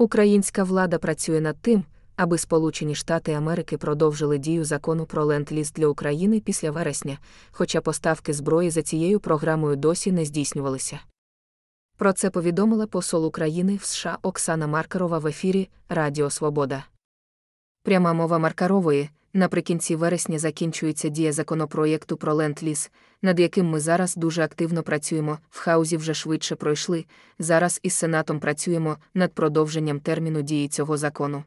Українська влада працює над тим, аби Сполучені Штати Америки продовжили дію закону про ленд-ліз для України після вересня, хоча поставки зброї за цією програмою досі не здійснювалися. Про це повідомила посол України в США Оксана Маркарова в ефірі Радіо Свобода. Пряма мова Маркарової наприкінці вересня закінчується дія законопроєкту про ленд-ліз, над яким ми зараз дуже активно працюємо. В хаузі вже швидше пройшли. Зараз із Сенатом працюємо над продовженням терміну дії цього закону.